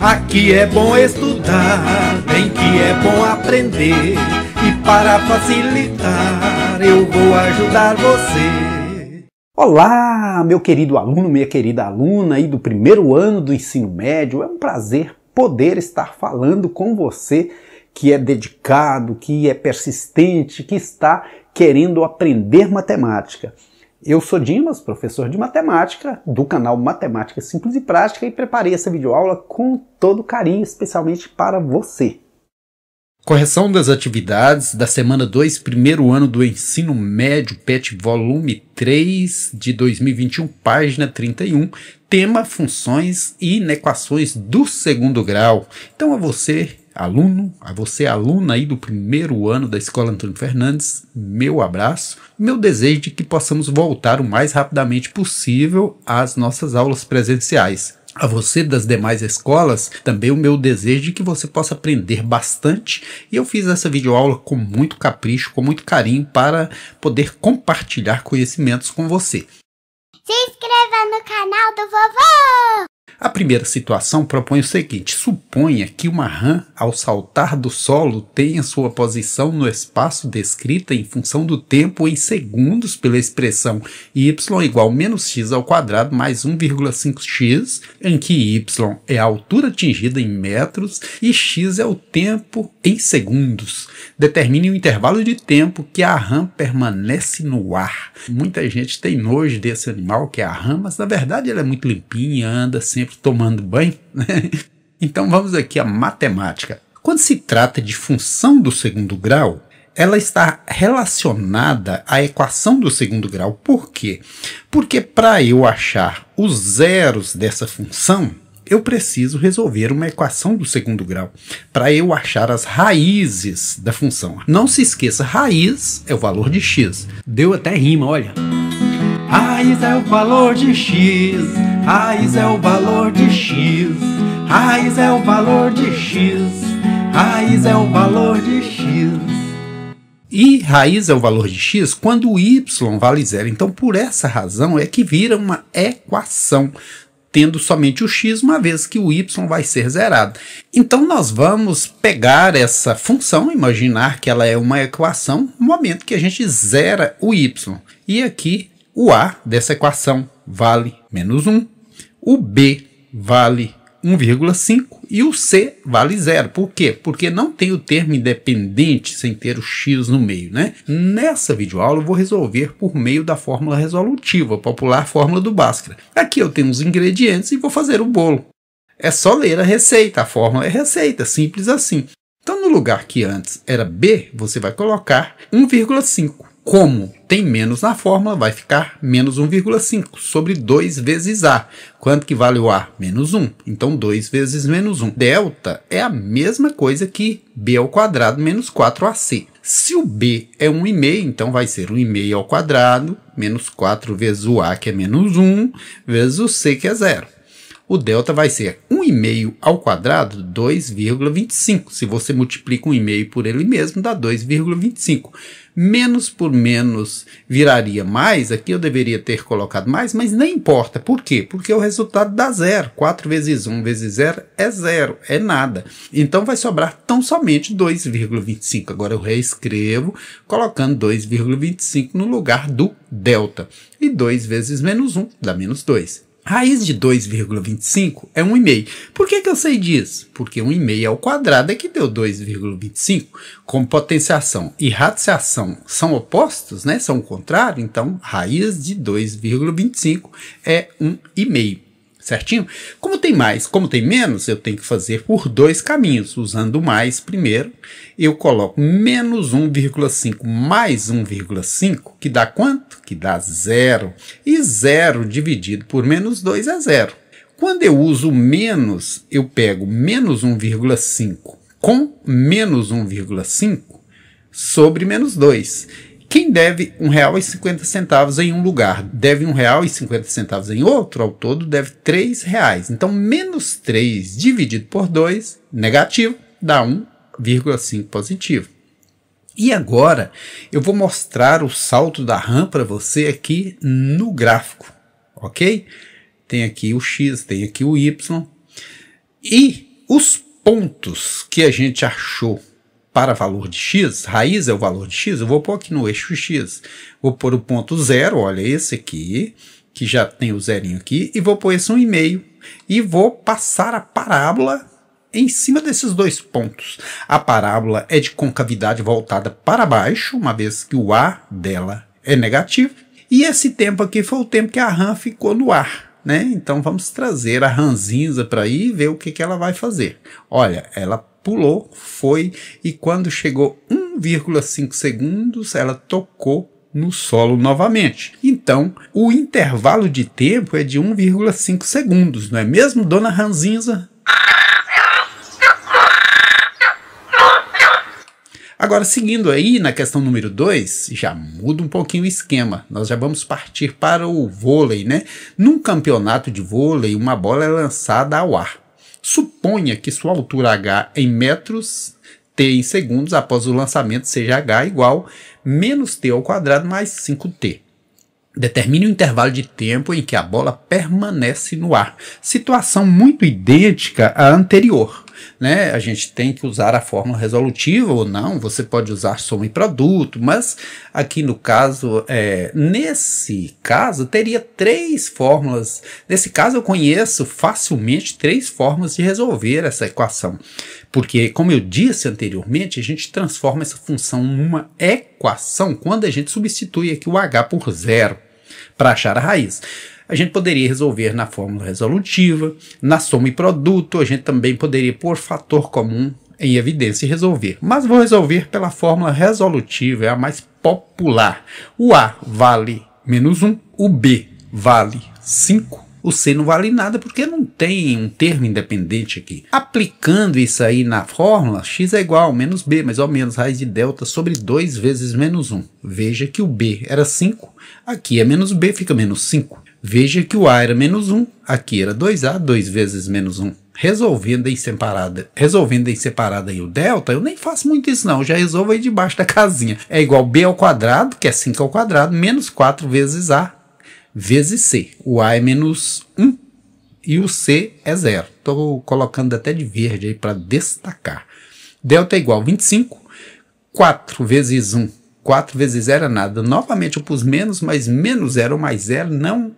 Aqui é bom estudar, bem que é bom aprender. E para facilitar, eu vou ajudar você. Olá, meu querido aluno, minha querida aluna aí do primeiro ano do ensino médio. É um prazer poder estar falando com você que é dedicado, que é persistente, que está querendo aprender matemática. Eu sou Dimas, professor de matemática do canal Matemática Simples e Prática e preparei essa videoaula com todo carinho, especialmente para você. Correção das atividades da semana 2, primeiro ano do ensino médio, PET volume 3 de 2021, página 31, tema funções e inequações do segundo grau. Então é você aluno, a você aluna aí do primeiro ano da Escola Antônio Fernandes, meu abraço, meu desejo de que possamos voltar o mais rapidamente possível às nossas aulas presenciais. A você das demais escolas, também o meu desejo de que você possa aprender bastante. E eu fiz essa videoaula com muito capricho, com muito carinho, para poder compartilhar conhecimentos com você. Se inscreva no canal do vovô! A primeira situação propõe o seguinte: suponha que uma rã, ao saltar do solo, tenha sua posição no espaço descrita em função do tempo em segundos pela expressão y igual a menos x ao quadrado mais 1,5x, em que y é a altura atingida em metros e x é o tempo em segundos. Determine o intervalo de tempo que a rã permanece no ar. Muita gente tem nojo desse animal que é a rã, mas na verdade ela é muito limpinha, anda sempre sempre tomando banho? Né? então vamos aqui à matemática. Quando se trata de função do segundo grau, ela está relacionada à equação do segundo grau. Por quê? Porque para eu achar os zeros dessa função, eu preciso resolver uma equação do segundo grau para eu achar as raízes da função. Não se esqueça, raiz é o valor de x. Deu até rima, olha. Raiz é o valor de X, raiz é o valor de X, raiz é o valor de X, raiz é o valor de X. E raiz é o valor de x quando o y vale zero. Então, por essa razão, é que vira uma equação tendo somente o x, uma vez que o y vai ser zerado. Então nós vamos pegar essa função, imaginar que ela é uma equação, no momento que a gente zera o y. E aqui o A dessa equação vale menos 1, o B vale 1,5 e o C vale zero. Por quê? Porque não tem o termo independente sem ter o x no meio, né? Nessa videoaula eu vou resolver por meio da fórmula resolutiva, a popular fórmula do Bhaskara. Aqui eu tenho os ingredientes e vou fazer o bolo. É só ler a receita, a fórmula é receita, simples assim. Então no lugar que antes era B, você vai colocar 1,5. Como tem menos na fórmula, vai ficar menos 1,5 sobre 2 vezes A. Quanto que vale o A? Menos 1. Então, 2 vezes menos 1. Delta é a mesma coisa que B ao quadrado menos 4AC. Se o B é 1,5, então vai ser 1,5 ao quadrado menos 4 vezes o A, que é menos 1, vezes o C, que é zero o delta vai ser 1,5 ao quadrado, 2,25. Se você multiplica 1,5 por ele mesmo, dá 2,25 menos por menos viraria mais, aqui eu deveria ter colocado mais, mas nem importa. Por quê? Porque o resultado dá zero. 4 vezes 1 vezes 0 é zero, é nada. Então vai sobrar tão somente 2,25. Agora eu reescrevo colocando 2,25 no lugar do delta. E 2 vezes menos 1 dá menos 2. Raiz de 2,25 é 1,5. Por que, que eu sei disso? Porque 1,5 ao quadrado é que deu 2,25. Como potenciação e radiciação são opostos, né? são o contrário, então raiz de 2,25 é 1,5 certinho? Como tem mais, como tem menos, eu tenho que fazer por dois caminhos. Usando mais primeiro, eu coloco menos 1,5 mais 1,5, que dá quanto? Que dá zero. E zero dividido por menos 2 é zero. Quando eu uso menos, eu pego menos 1,5 com menos 1,5 sobre menos 2. Quem deve um real e cinquenta centavos em um lugar deve um real e cinquenta centavos em outro, ao todo deve três reais. Então menos 3 dividido por 2, negativo, dá 1,5 positivo. E agora eu vou mostrar o salto da RAM para você aqui no gráfico, ok? Tem aqui o X, tem aqui o Y. E os pontos que a gente achou para valor de x, raiz é o valor de x, eu vou pôr aqui no eixo x. Vou pôr o ponto zero, olha esse aqui, que já tem o zerinho aqui, e vou pôr esse 1,5. Um e vou passar a parábola em cima desses dois pontos. A parábola é de concavidade voltada para baixo, uma vez que o A dela é negativo. E esse tempo aqui foi o tempo que a RAM ficou no ar. Né? Então vamos trazer a cinza para aí e ver o que, que ela vai fazer. Olha, ela pulou, foi e quando chegou 1,5 segundos, ela tocou no solo novamente. Então, o intervalo de tempo é de 1,5 segundos, não é mesmo, dona Ranzinza? Agora, seguindo aí na questão número 2, já muda um pouquinho o esquema. Nós já vamos partir para o vôlei, né? Num campeonato de vôlei, uma bola é lançada ao ar. Suponha que sua altura h em metros, t em segundos após o lançamento seja h igual menos t ao quadrado mais 5t. Determine o intervalo de tempo em que a bola permanece no ar, situação muito idêntica à anterior né? A gente tem que usar a fórmula resolutiva ou não, você pode usar soma e produto, mas aqui no caso, é, nesse caso, teria três fórmulas. Nesse caso, eu conheço facilmente três formas de resolver essa equação, porque, como eu disse anteriormente, a gente transforma essa função numa equação quando a gente substitui aqui o h por zero para achar a raiz a gente poderia resolver na fórmula resolutiva, na soma e produto, a gente também poderia pôr fator comum em evidência e resolver. Mas vou resolver pela fórmula resolutiva, é a mais popular. O A vale menos 1, o B vale 5, o C não vale nada porque não tem um termo independente aqui. Aplicando isso aí na fórmula, x é igual a menos b, mais ou menos raiz de delta sobre 2 vezes menos 1. Veja que o b era 5, aqui é menos b, fica menos 5. Veja que o A era menos 1, aqui era 2A, 2 vezes menos 1. Resolvendo em separada, resolvendo em separada aí o delta, eu nem faço muito isso não, eu já resolvo aí debaixo da casinha. É igual B ao quadrado, que é 5 ao quadrado, menos 4 vezes A, vezes C. O A é menos 1 e o C é 0. Estou colocando até de verde aí para destacar. Delta é igual a 25, 4 vezes 1, 4 vezes 0 é nada. Novamente eu pus menos, mas menos 0 mais 0 não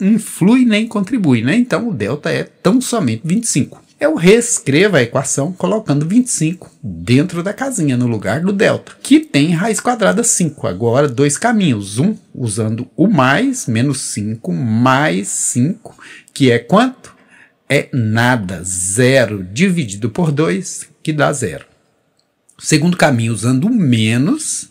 influi nem contribui, né? Então o delta é tão somente 25. Eu reescrevo a equação colocando 25 dentro da casinha, no lugar do delta, que tem raiz quadrada 5. Agora, dois caminhos. Um, usando o mais, menos 5, mais 5, que é quanto? É nada. Zero dividido por 2, que dá zero. Segundo caminho, usando o menos,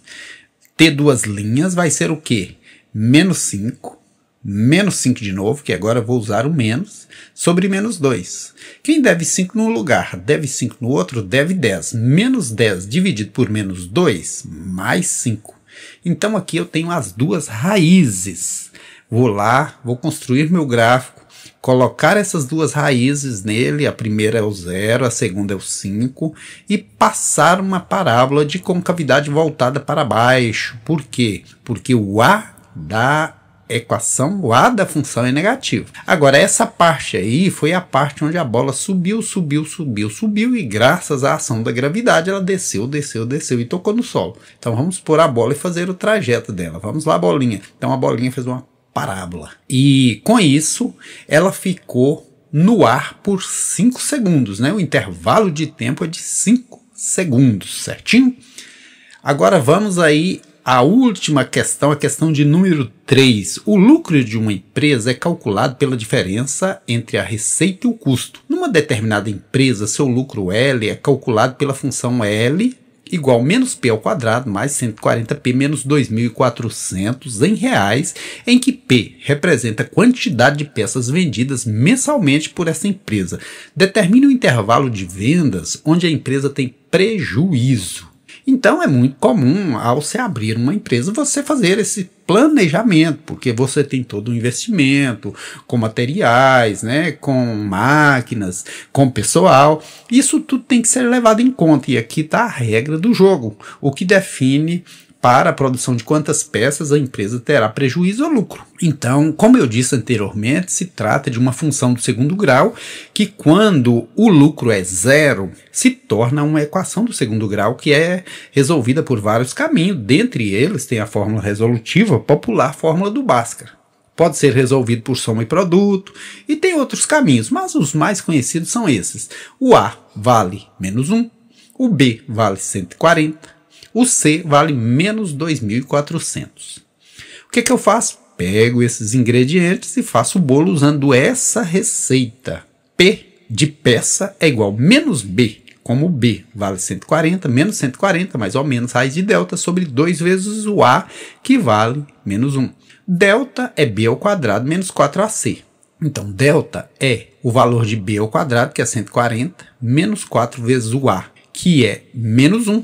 ter duas linhas vai ser o quê? Menos 5 menos 5 de novo, que agora eu vou usar o menos, sobre menos 2. Quem deve 5 num lugar, deve 5 no outro, deve 10. Menos 10 dividido por menos 2, mais 5. Então aqui eu tenho as duas raízes. Vou lá, vou construir meu gráfico, colocar essas duas raízes nele, a primeira é o zero, a segunda é o 5, e passar uma parábola de concavidade voltada para baixo. Por quê? Porque o A dá equação lá da função é negativo. Agora, essa parte aí foi a parte onde a bola subiu, subiu, subiu, subiu e graças à ação da gravidade ela desceu, desceu, desceu e tocou no solo. Então vamos pôr a bola e fazer o trajeto dela. Vamos lá, bolinha. Então a bolinha fez uma parábola. E com isso, ela ficou no ar por 5 segundos, né? O intervalo de tempo é de 5 segundos, certinho? Agora vamos aí a última questão, é a questão de número 3. O lucro de uma empresa é calculado pela diferença entre a receita e o custo. Numa determinada empresa, seu lucro L é calculado pela função L igual menos P ao quadrado mais 140P menos 2.400 em reais, em que P representa a quantidade de peças vendidas mensalmente por essa empresa. Determine o um intervalo de vendas onde a empresa tem prejuízo. Então é muito comum, ao se abrir uma empresa, você fazer esse planejamento, porque você tem todo o um investimento com materiais, né, com máquinas, com pessoal. Isso tudo tem que ser levado em conta. E aqui está a regra do jogo, o que define para a produção de quantas peças a empresa terá prejuízo ou lucro. Então, como eu disse anteriormente, se trata de uma função do segundo grau que, quando o lucro é zero, se torna uma equação do segundo grau que é resolvida por vários caminhos. Dentre eles, tem a fórmula resolutiva, popular fórmula do Bhaskara. Pode ser resolvido por soma e produto, e tem outros caminhos, mas os mais conhecidos são esses. O A vale menos 1, o B vale 140, o C vale menos 2.400. O que, é que eu faço? Pego esses ingredientes e faço o bolo usando essa receita. P de peça é igual a menos B, como B vale 140, menos 140, mais ou menos raiz de delta, sobre 2 vezes o A, que vale menos 1. Delta é B ao quadrado menos 4AC. Então, delta é o valor de B ao quadrado, que é 140, menos 4 vezes o A, que é menos 1,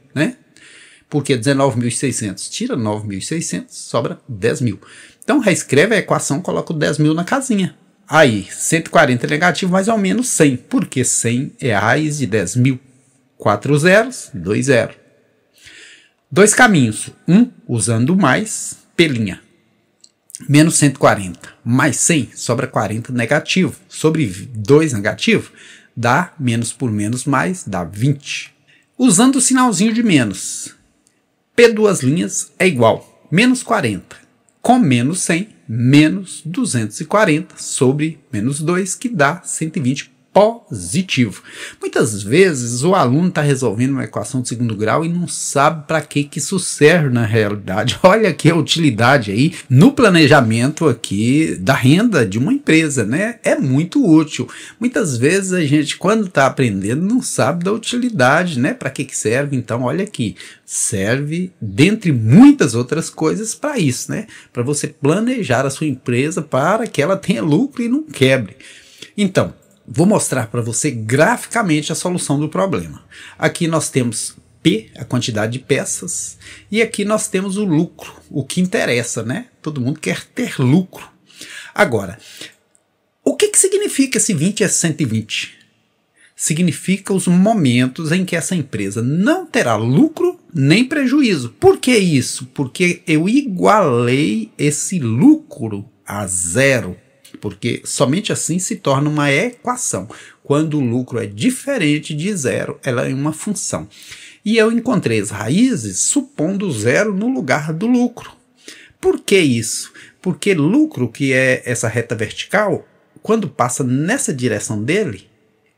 né? Porque 19.600 é tira 9.600, sobra 10.000. Então reescreve a equação, coloca o 10.000 na casinha. Aí, 140 é negativo, mais ou menos 100, porque 100 é raiz de 10.000. mil. 4 zeros, 2 zeros. Dois caminhos. Um, usando mais, pelinha. Menos 140, mais 100, sobra 40 negativo. Sobre 2 negativo, dá menos por menos mais, dá 20 usando o sinalzinho de menos. P duas linhas é igual menos 40 com menos 100, menos 240 sobre menos 2, que dá 120 positivo. Muitas vezes o aluno está resolvendo uma equação de segundo grau e não sabe para que, que isso serve na realidade. Olha que utilidade aí no planejamento aqui da renda de uma empresa, né? É muito útil. Muitas vezes a gente, quando está aprendendo, não sabe da utilidade, né? Para que, que serve? Então, olha aqui, serve, dentre muitas outras coisas, para isso, né? Para você planejar a sua empresa para que ela tenha lucro e não quebre. Então, Vou mostrar para você graficamente a solução do problema. Aqui nós temos P, a quantidade de peças, e aqui nós temos o lucro, o que interessa, né? Todo mundo quer ter lucro. Agora, o que, que significa esse 20 a 120? Significa os momentos em que essa empresa não terá lucro nem prejuízo. Por que isso? Porque eu igualei esse lucro a zero porque somente assim se torna uma equação. Quando o lucro é diferente de zero, ela é uma função. E eu encontrei as raízes supondo zero no lugar do lucro. Por que isso? Porque lucro, que é essa reta vertical, quando passa nessa direção dele,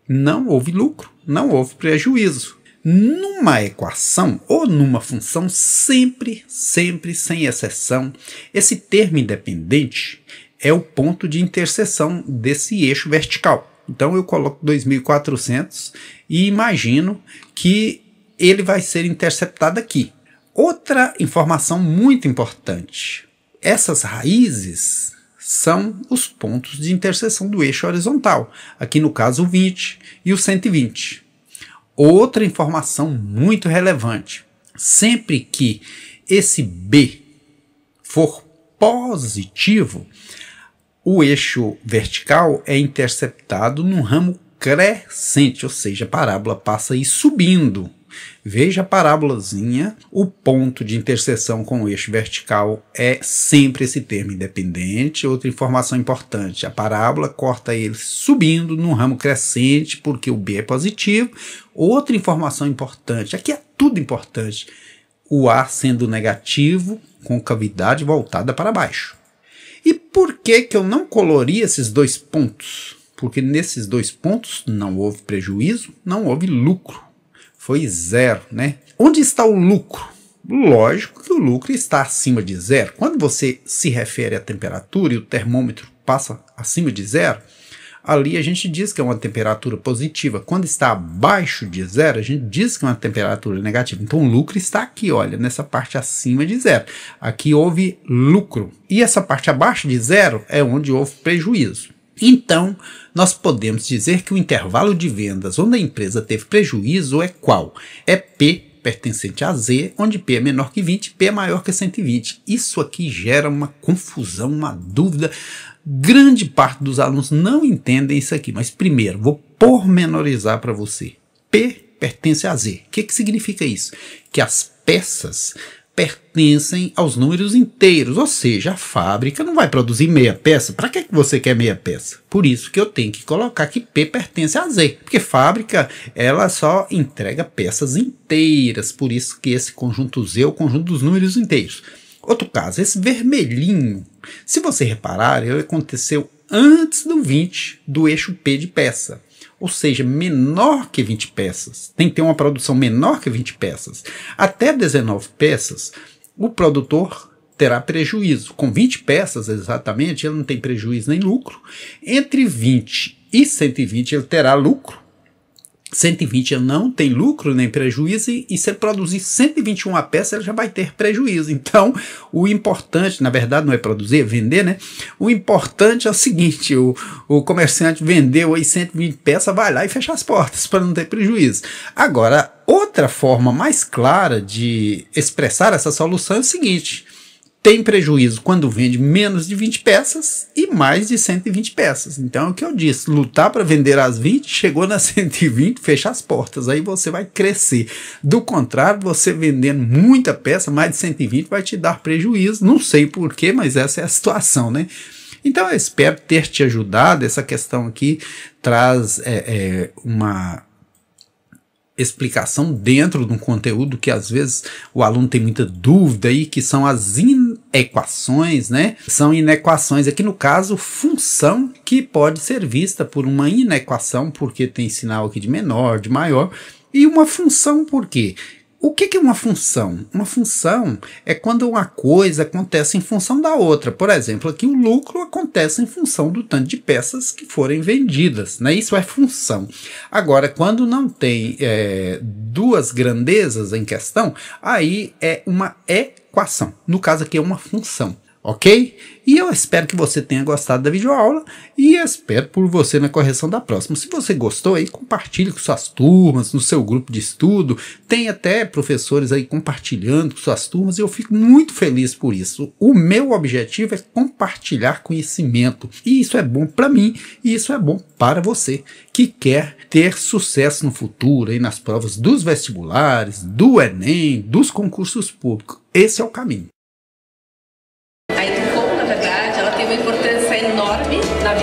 não houve lucro, não houve prejuízo. Numa equação ou numa função, sempre, sempre, sem exceção, esse termo independente é o ponto de interseção desse eixo vertical. Então eu coloco 2400 e imagino que ele vai ser interceptado aqui. Outra informação muito importante: essas raízes são os pontos de interseção do eixo horizontal, aqui no caso o 20 e o 120. Outra informação muito relevante: sempre que esse B for positivo, o eixo vertical é interceptado num ramo crescente, ou seja, a parábola passa aí subindo. Veja a parábolazinha, o ponto de interseção com o eixo vertical é sempre esse termo independente. Outra informação importante, a parábola corta ele subindo num ramo crescente, porque o B é positivo. Outra informação importante, aqui é tudo importante, o A sendo negativo, com cavidade voltada para baixo por que, que eu não colori esses dois pontos? Porque nesses dois pontos não houve prejuízo, não houve lucro. Foi zero, né? Onde está o lucro? Lógico que o lucro está acima de zero. Quando você se refere à temperatura e o termômetro passa acima de zero, ali a gente diz que é uma temperatura positiva. Quando está abaixo de zero, a gente diz que é uma temperatura negativa. Então o lucro está aqui, olha, nessa parte acima de zero. Aqui houve lucro. E essa parte abaixo de zero é onde houve prejuízo. Então, nós podemos dizer que o intervalo de vendas onde a empresa teve prejuízo é qual? É P pertencente a Z, onde P é menor que 20, P é maior que 120. Isso aqui gera uma confusão, uma dúvida. Grande parte dos alunos não entendem isso aqui, mas primeiro, vou pormenorizar para você. P pertence a Z. O que, que significa isso? Que as peças pertencem aos números inteiros, ou seja, a fábrica não vai produzir meia peça. Para que, que você quer meia peça? Por isso que eu tenho que colocar que P pertence a Z, porque fábrica ela só entrega peças inteiras, por isso que esse conjunto Z é o conjunto dos números inteiros. Outro caso, esse vermelhinho. Se você reparar, ele aconteceu antes do 20 do eixo P de peça. Ou seja, menor que 20 peças. Tem que ter uma produção menor que 20 peças. Até 19 peças, o produtor terá prejuízo. Com 20 peças exatamente, ele não tem prejuízo nem lucro. Entre 20 e 120 ele terá lucro 120 ela não tem lucro nem prejuízo, e se ele produzir 121 a peça, ele já vai ter prejuízo. Então, o importante, na verdade, não é produzir, é vender, né? O importante é o seguinte: o, o comerciante vendeu aí 120 peças, vai lá e fecha as portas para não ter prejuízo. Agora, outra forma mais clara de expressar essa solução é o seguinte: tem prejuízo quando vende menos de 20 peças e mais de 120 peças. Então é o que eu disse, lutar para vender as 20, chegou nas 120, fecha as portas, aí você vai crescer. Do contrário, você vendendo muita peça, mais de 120 vai te dar prejuízo. Não sei porquê, mas essa é a situação, né? Então eu espero ter te ajudado. Essa questão aqui traz é, é, uma explicação dentro de um conteúdo que às vezes o aluno tem muita dúvida aí que são as in equações, né? São inequações, aqui no caso, função que pode ser vista por uma inequação, porque tem sinal aqui de menor, de maior, e uma função por quê? O que, que, é uma função? Uma função é quando uma coisa acontece em função da outra. Por exemplo, aqui o lucro acontece em função do tanto de peças que forem vendidas. Né? Isso é função. Agora, quando não tem é, duas grandezas em questão, aí é uma equação. No caso aqui é uma função ok? E eu espero que você tenha gostado da videoaula e espero por você na correção da próxima. Se você gostou, aí compartilhe com suas turmas, no seu grupo de estudo. Tem até professores aí compartilhando com suas turmas e eu fico muito feliz por isso. O meu objetivo é compartilhar conhecimento e isso é bom para mim e isso é bom para você que quer ter sucesso no futuro aí nas provas dos vestibulares, do Enem, dos concursos públicos. Esse é o caminho.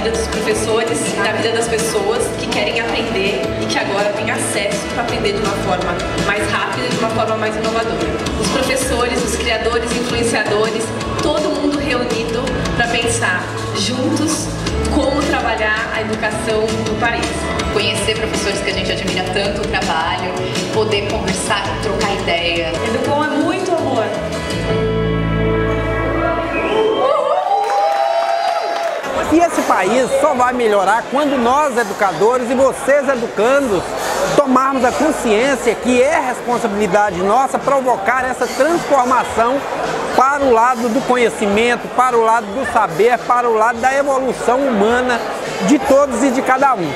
vida dos professores, da vida das pessoas que querem aprender e que agora têm acesso para aprender de uma forma mais rápida e de uma forma mais inovadora. Os professores, os criadores, influenciadores, todo mundo reunido para pensar juntos como trabalhar a educação no país. Conhecer professores que a gente admira tanto o trabalho, poder conversar, trocar ideias. Educom é muito E esse país só vai melhorar quando nós, educadores, e vocês, educandos, tomarmos a consciência que é responsabilidade nossa provocar essa transformação para o lado do conhecimento, para o lado do saber, para o lado da evolução humana de todos e de cada um.